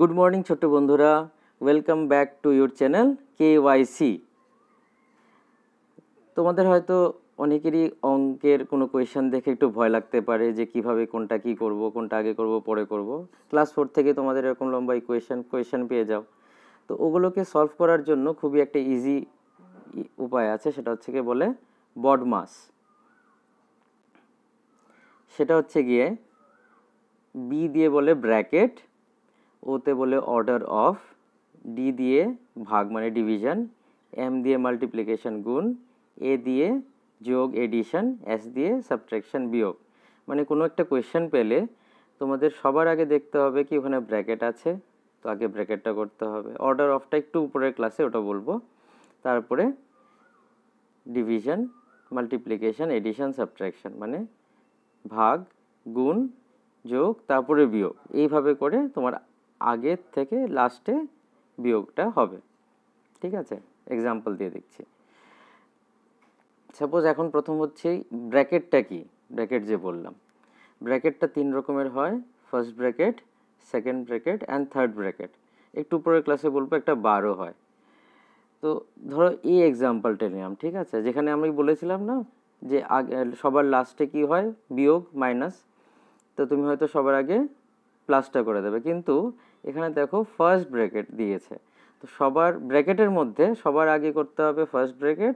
good morning ছোট্ট বন্ধুরা welcome back to your channel K Y C তোমাদের হয়তো অনেকেরই অঙ্কের কোনো কোয়েশন দেখে একটু ভয় লাগতে পারে যে কিভাবে কোনটা কি করব কোনটা আগে করব পরে করব ক্লাস ফোর থেকে তোমাদের এরকম লম্বা কোয়েশন কোয়েশন পেয়ে যাও তো ওগুলোকে সলভ করার জন্য খুবই একটা ইজি উপায় আছে সেটা হচ্ছে গিয়ে বলে বডমাস সেটা হচ্ছে গিয়ে বি দিয়ে বলে ব্র্যাকেট ওতে বলে অর্ডার অফ ডি দিয়ে ভাগ মানে ডিভিশন এম দিয়ে মাল্টিপ্লিকেশন গুণ এ দিয়ে যোগ এডিশন এস দিয়ে সাবট্রাকশন বিয়োগ মানে কোনো একটা কোয়েশ্চেন পেলে তোমাদের সবার আগে দেখতে হবে কি ওখানে ব্র্যাকেট আছে তো আগে ব্র্যাকেটটা করতে হবে অর্ডার অফটা একটু উপরের ক্লাসে ওটা বলবো তারপরে ডিভিশন মাল্টিপ্লিকেশন এডিশন সাবট্রাকশন মানে ভাগ গুণ যোগ তারপরে বিয়োগ এইভাবে করে তোমার আগের থেকে লাস্টে বিয়োগটা হবে ঠিক আছে এক্সাম্পল দিয়ে দেখছি সাপোজ এখন প্রথম হচ্ছে ব্র্যাকেটটা কি ব্র্যাকেট যে বললাম ব্র্যাকেটটা তিন রকমের হয় first bracket second bracket and third bracket একটু পরের ক্লাসে বলবো একটা বারো হয় তো ধরো এই এক্সাম্পলটা নিলাম ঠিক আছে যেখানে আমি বলেছিলাম না যে আগে সবার লাস্টে কি হয় বিয়োগ মাইনাস তো তুমি হয়তো সবার আগে প্লাসটা করে দেবে কিন্তু এখানে দেখো ফার্স্ট ব্র্যাকেট দিয়েছে তো সবার ব্র্যাকেটের মধ্যে সবার আগে করতে হবে ফার্স্ট ব্র্যাকেট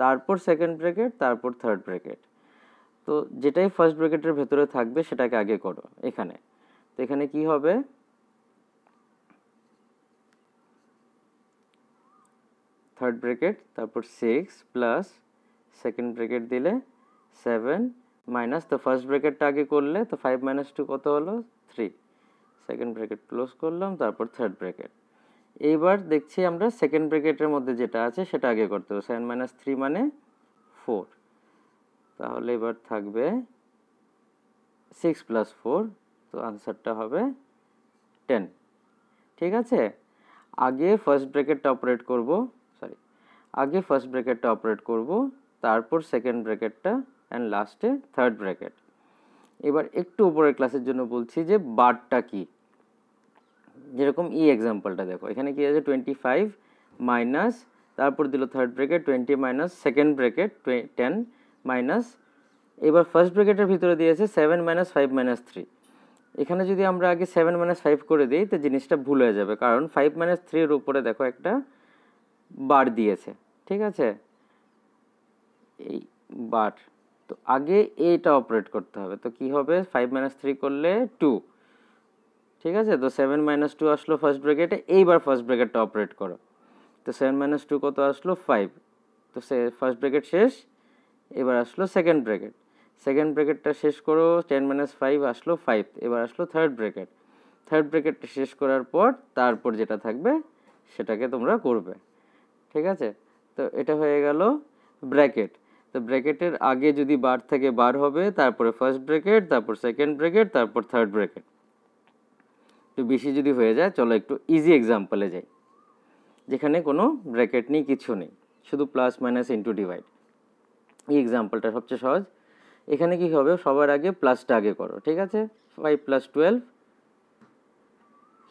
তারপর সেকেন্ড ব্র্যাকেট তারপর থার্ড ব্র্যাকেট তো যেটাই ফার্স্ট ব্র্যাকেটের ভেতরে থাকবে সেটাকে আগে করো এখানে তো এখানে কি হবে থার্ড ব্র্যাকেট তারপর সিক্স প্লাস সেকেন্ড ব্র্যাকেট দিলে সেভেন মাইনাস তো ফার্স্ট ব্র্যাকেটটা আগে করলে তো ফাইভ মাইনাস টু কত হলো থ্রি সেকেন্ড ব্র্যাকেট ক্লোজ করলাম তারপর থার্ড ব্র্যাকেট এইবার দেখছি আমরা সেকেন্ড ব্র্যাকেটের মধ্যে যেটা আছে সেটা আগে করতে হবে সেভেন মাইনাস থ্রি মানে ফোর তাহলে এবার থাকবে সিক্স প্লাস ফোর তো আনসারটা হবে টেন ঠিক আছে আগে ফার্স্ট ব্র্যাকেটটা অপারেট করব সরি আগে ফার্স্ট ব্র্যাকেটটা অপারেট করব তারপর সেকেন্ড ব্র্যাকেটটা অ্যান্ড লাস্টে থার্ড ব্র্যাকেট এবার একটু উপরের ক্লাসের জন্য বলছি যে বারটা কী যেরকম ই e এক্সাম্পলটা দেখো এখানে কী আছে টোয়েন্টি ফাইভ মাইনাস তারপর দিল third bracket twenty minus second bracket ten minus এবার ফার্স্ট ব্রেকেটের ভিতরে দিয়েছে seven minus five minus three এখানে যদি আমরা আগে সেভেন মাইনাস ফাইভ করে দিই তো জিনিসটা ভুল হয়ে যাবে কারণ ফাইভ মাইনাস থ্রির উপরে দেখো একটা বার দিয়েছে ঠিক আছে এই বার তো আগে এটা অপারেট করতে হবে তো কি হবে ফাইভ মাইনাস থ্রি করলে টু ঠিক আছে তো সেভেন মাইনাস টু আসলো ফার্স্ট ব্রেকেটে এইবার ফার্স্ট ব্র্যাকেটটা অপারেট করো তো সেভেন মাইনাস টু কত আসলো ফাইভ তো সে ফার্স্ট ব্র্যাকেট শেষ এবার আসলো সেকেন্ড ব্রেকেট সেকেন্ড ব্র্যাকেটটা শেষ করো টেন মাইনাস ফাইভ আসলো ফাইভ এবার আসলো থার্ড ব্রেকেট থার্ড ব্রেকেটটা শেষ করার পর তারপর যেটা থাকবে সেটাকে তোমরা করবে ঠিক আছে তো এটা হয়ে গেল ব্র্যাকেট তো ব্র্যাকেটের আগে যদি বার থেকে বার হবে তারপরে ফার্স্ট ব্রেকেট তারপর সেকেন্ড ব্র্যাকেট তারপর থার্ড ব্রেকেট একটু বেশি যদি হয়ে যায় চলো একটু ইজি এক্সাম্পলে যাই যেখানে কোনো ব্র্যাকেট নেই কিছু নেই শুধু প্লাস মাইনাস ইন্টু ডিভাইড এই এক্সাম্পলটা সবচেয়ে সহজ এখানে কি হবে সবার আগে প্লাসটা আগে করো ঠিক আছে ফাইভ প্লাস টুয়েলভ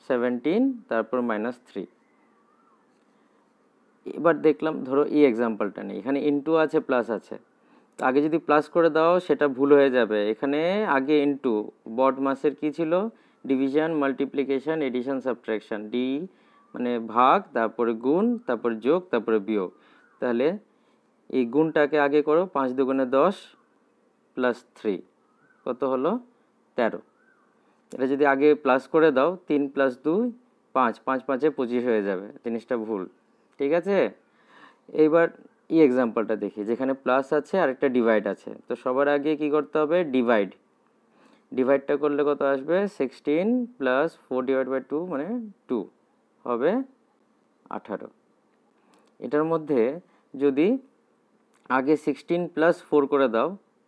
সেভেন্টিন তারপর মাইনাস থ্রি এবার দেখলাম ধরো এই এক্সাম্পলটা নেই এখানে ইনটু আছে প্লাস আছে আগে যদি প্লাস করে দাও সেটা ভুল হয়ে যাবে এখানে আগে ইন্টু বট মাসের কি ছিল division multiplication addition subtraction D মানে ভাগ তারপরে গুণ তারপর যোগ তারপরে বিয়োগ তাহলে এই গুণটাকে আগে করো পাঁচ দুগুণে দশ প্লাস থ্রি কত হলো তেরো এটা যদি আগে প্লাস করে দাও তিন প্লাস দুই পাঁচ পাঁচ পাঁচে পঁচিশ হয়ে যাবে জিনিসটা ভুল ঠিক আছে এইবার এই এক্সাম্পলটা দেখি যেখানে প্লাস আছে আর একটা ডিভাইড আছে তো সবার আগে কি করতে হবে ডিভাইড ডিভাইডটা করলে কত আসবে sixteen plus four divide by two মানে টু হবে আঠারো এটার মধ্যে যদি আগে সিক্সটিন প্লাস ফোর করে দাও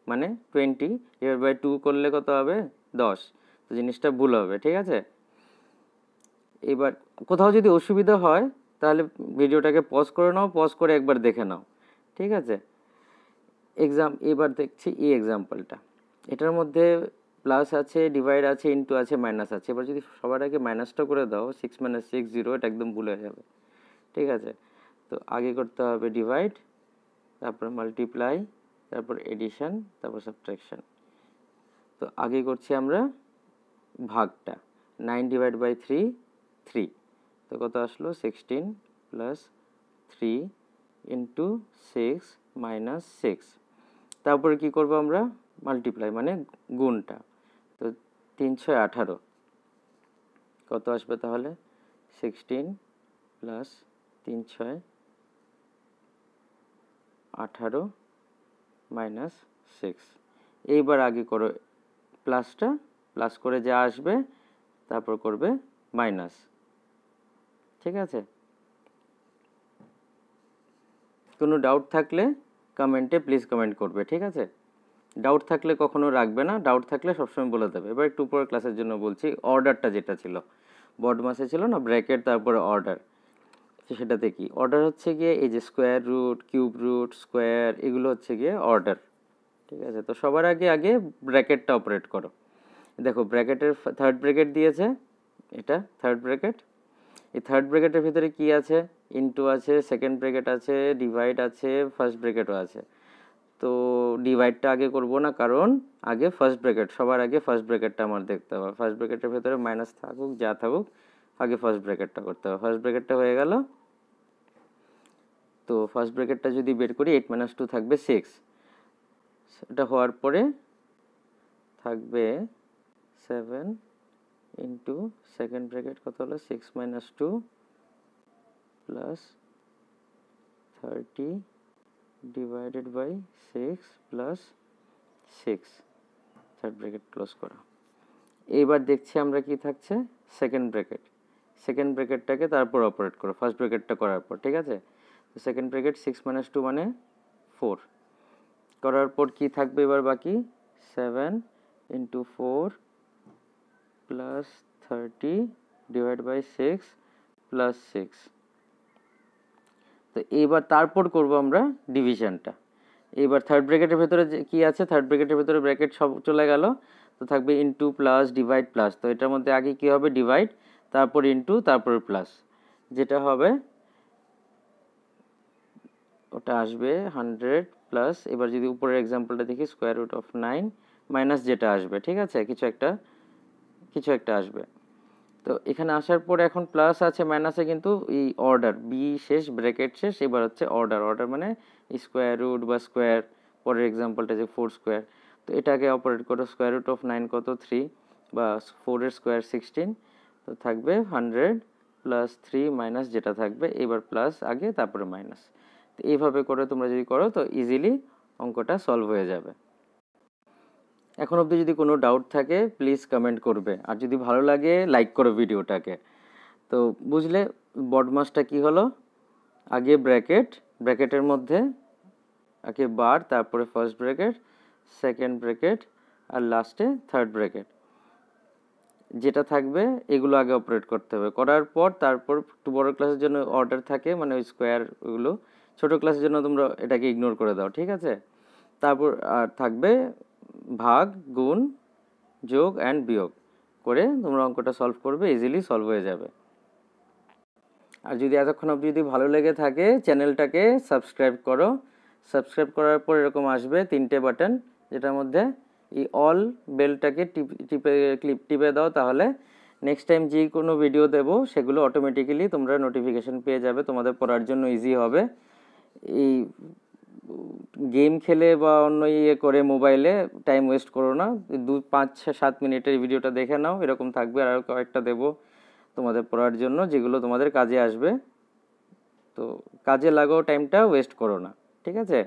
মানে টোয়েন্টি ডিভাইড বাই টু করলে কত হবে দশ তো জিনিসটা ভুল হবে ঠিক আছে এবার কোথাও যদি অসুবিধা হয় তাহলে ভিডিওটাকে পজ করে নাও পজ করে একবার দেখে নাও ঠিক আছে এক্সাম এবার দেখছি এই এক্সাম্পলটা এটার মধ্যে প্লাস আছে ডিভাইড আছে ইনটু আছে মাইনাস আছে এবার যদি সবার আগে মাইনাসটা করে দাও সিক্স মাইনাস সিক্স জিরো এটা একদম ভুল যাবে ঠিক আছে তো আগে করতে হবে ডিভাইড তারপর মাল্টিপ্লাই তারপর এডিশান তারপর সাবট্রাকশান তো আগে করছি আমরা ভাগটা nine divide by three three তো কত আসলো sixteen plus three into six minus six তারপরে কী করবো আমরা মাল্টিপ্লাই মানে গুণটা তিনশো আঠারো কত আসবে তাহলে সিক্সটিন প্লাস তিন ছয় আঠারো মাইনাস সিক্স এইবার আগে করো প্লাসটা প্লাস করে যা আসবে তারপর করবে মাইনাস ঠিক আছে কোনো ডাউট থাকলে কমেন্টে প্লিজ কমেন্ট করবে ঠিক আছে ডাউট থাকলে কখনো রাখবে না ডাউট থাকলে সবসময় বলে দেবে এবার একটু উপরের ক্লাসের জন্য বলছি অর্ডারটা যেটা ছিল মাসে ছিল না ব্র্যাকেট তারপরে অর্ডার সেটাতে কি অর্ডার হচ্ছে গিয়ে এই যে square root cube root square এগুলো হচ্ছে গিয়ে অর্ডার ঠিক আছে তো সবার আগে আগে ব্র্যাকেটটা অপারেট করো দেখো ব্র্যাকেটের থার্ড ব্র্যাকেট দিয়েছে এটা থার্ড ব্র্যাকেট এই থার্ড ব্র্যাকেটের ভিতরে কি আছে ইনটু আছে সেকেন্ড ব্র্যাকেট আছে ডিভাইড আছে ফার্স্ট ব্র্যাকেটও আছে তো ডিভাইডটা আগে করব না কারণ আগে ফার্স্ট ব্র্যাকেট সবার আগে ফার্স্ট ব্র্যাকেটটা আমার দেখতে হবে ফার্স্ট ব্র্যাকেটের ভেতরে মাইনাস থাকুক যা থাকুক আগে ফার্স্ট ব্র্যাকেটটা করতে হবে ফার্স্ট ব্র্যাকেটটা হয়ে গেল তো ফার্স্ট ব্র্যাকেটটা যদি বের করি এইট মাইনাস টু থাকবে সিক্স এটা হওয়ার পরে থাকবে সেভেন ইন্টু সেকেন্ড ব্র্যাকেট কত হলো six minus two plus thirty divided by six plus six third bracket close করা এইবার দেখছি আমরা কি থাকছে সেকেন্ড ব্র্যাকেট সেকেন্ড ব্র্যাকেটটাকে তারপর অপারেট করো ফার্স্ট ব্র্যাকেটটা করার পর ঠিক আছে তো second bracket six minus two মানে ফোর করার পর কি থাকবে এবার বাকি seven into four plus thirty divide by six plus six তো এবার তারপর করব আমরা ডিভিশনটা এবার থার্ড ব্র্যাকেটের ভেতরে কি আছে থার্ড ব্র্যাকেটের ভেতরে ব্র্যাকেট সব চলে গেল তো থাকবে ইনটু প্লাস ডিভাইড প্লাস তো এটার মধ্যে আগে কি হবে ডিভাইড তারপর ইনটু তারপর প্লাস যেটা হবে ওটা আসবে হান্ড্রেড প্লাস এবার যদি উপরের এক্সাম্পলটা দেখি square root of nine minus যেটা আসবে ঠিক আছে কিছু একটা কিছু একটা আসবে তো এখানে আসার পর এখন প্লাস আছে মাইনাসে কিন্তু এই অর্ডার বি শেষ ব্র্যাকেট শেষ এবার হচ্ছে অর্ডার অর্ডার মানে স্কোয়ার রুট বা স্কোয়ার পরের এক্সাম্পলটা যে ফোর স্কোয়ার তো এটাকে অপারেট করো স্কোয়ার রুট অফ নাইন কত থ্রি বা ফোরের স্কোয়ার সিক্সটিন তো থাকবে হান্ড্রেড প্লাস থ্রি মাইনাস যেটা থাকবে এবার প্লাস আগে তারপরে মাইনাস তো এইভাবে করে তোমরা যদি করো তো ইজিলি অঙ্কটা সলভ হয়ে যাবে এখন অবধি যদি কোনো ডাউট থাকে প্লিজ কমেন্ট করবে আর যদি ভালো লাগে লাইক করো ভিডিওটাকে তো বুঝলে বডমাসটা কি হলো আগে ব্র্যাকেট ব্র্যাকেটের মধ্যে আগে বার তারপরে ফার্স্ট ব্র্যাকেট সেকেন্ড ব্র্যাকেট আর লাস্টে থার্ড ব্র্যাকেট যেটা থাকবে এগুলো আগে অপারেট করতে হবে করার পর তারপর একটু বড় ক্লাসের জন্য অর্ডার থাকে মানে ওই স্কোয়ার ওগুলো ছোটো ক্লাসের জন্য তোমরা এটাকে ইগনোর করে দাও ঠিক আছে তারপর আর থাকবে ভাগ গুণ যোগ অ্যান্ড বিয়োগ করে তোমরা অঙ্কটা সলভ করবে ইজিলি সলভ হয়ে যাবে আর যদি এতক্ষণ অবধি যদি ভালো লেগে থাকে চ্যানেলটাকে সাবস্ক্রাইব করো সাবস্ক্রাইব করার পর এরকম আসবে তিনটে বাটন যেটার মধ্যে এই অল বেলটাকে টিপ টিপে ক্লিপ টিপে দাও তাহলে নেক্সট টাইম যে কোনো ভিডিও দেব সেগুলো অটোমেটিক্যালি তোমরা নোটিফিকেশান পেয়ে যাবে তোমাদের পড়ার জন্য ইজি হবে এই গেম খেলে বা অন্য ইয়ে করে মোবাইলে টাইম ওয়েস্ট করো না দু পাঁচ সাত মিনিটের ভিডিওটা দেখে নাও এরকম থাকবে আর কয়েকটা দেবো তোমাদের পড়ার জন্য যেগুলো তোমাদের কাজে আসবে তো কাজে লাগাও টাইমটা ওয়েস্ট করো না ঠিক আছে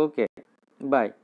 ওকে বাই